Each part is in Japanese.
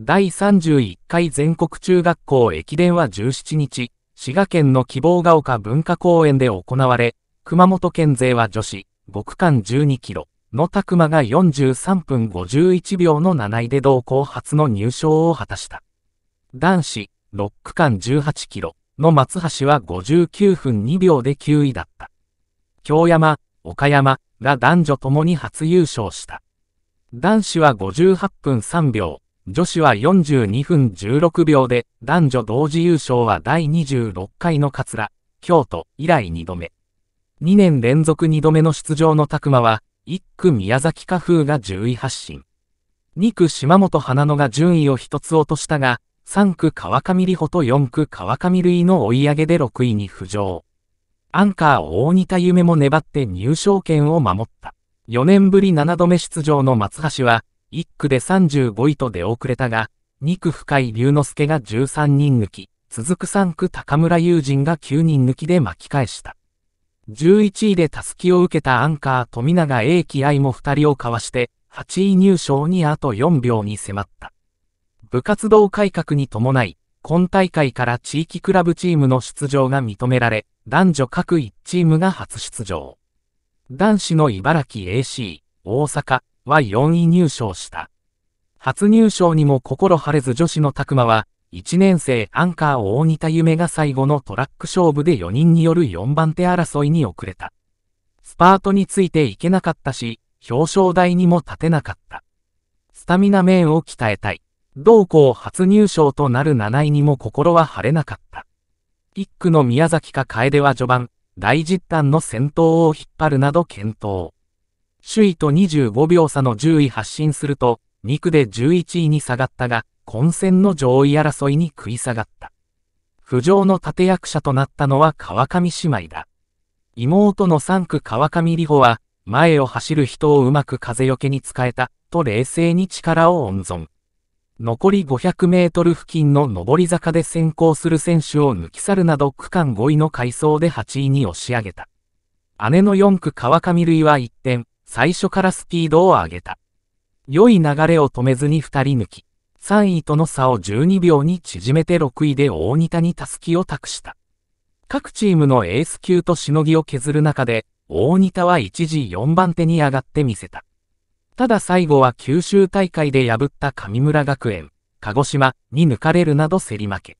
第31回全国中学校駅伝は17日、滋賀県の希望が丘文化公園で行われ、熊本県勢は女子、5区間12キロの拓馬が43分51秒の7位で同校初の入賞を果たした。男子、6区間18キロの松橋は59分2秒で9位だった。京山、岡山が男女ともに初優勝した。男子は58分3秒。女子は42分16秒で、男女同時優勝は第26回の桂、京都以来2度目。2年連続2度目の出場の拓馬は、1区宮崎花風が10位発進。2区島本花野が順位を一つ落としたが、3区川上里穂と4区川上類の追い上げで6位に浮上。アンカー大仁田夢も粘って入賞権を守った。4年ぶり7度目出場の松橋は、1区で35位と出遅れたが、2区深井龍之介が13人抜き、続く3区高村友人が9人抜きで巻き返した。11位でたすきを受けたアンカー富永英樹愛も2人をかわして、8位入賞にあと4秒に迫った。部活動改革に伴い、今大会から地域クラブチームの出場が認められ、男女各1チームが初出場。男子の茨城 AC、大阪、は4位入賞した。初入賞にも心晴れず女子の拓磨は、1年生アンカーを大仁田夢が最後のトラック勝負で4人による4番手争いに遅れた。スパートについていけなかったし、表彰台にも立てなかった。スタミナ面を鍛えたい。同校初入賞となる7位にも心は晴れなかった。一区の宮崎か楓は序盤、大実弾の先頭を引っ張るなど検討。首位と25秒差の10位発進すると、2区で11位に下がったが、混戦の上位争いに食い下がった。浮上の立役者となったのは川上姉妹だ。妹の3区川上里穂は、前を走る人をうまく風よけに使えた、と冷静に力を温存。残り500メートル付近の上り坂で先行する選手を抜き去るなど区間5位の回想で8位に押し上げた。姉の4区川上類は一点、最初からスピードを上げた。良い流れを止めずに2人抜き、3位との差を12秒に縮めて6位で大仁田にキを託した。各チームのエース級としのぎを削る中で、大仁田は一時4番手に上がってみせた。ただ最後は九州大会で破った神村学園、鹿児島に抜かれるなど競り負け。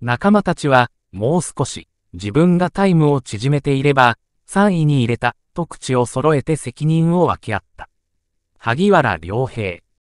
仲間たちは、もう少し、自分がタイムを縮めていれば、3位に入れたと口を揃えて責任を分け合った。萩原良平。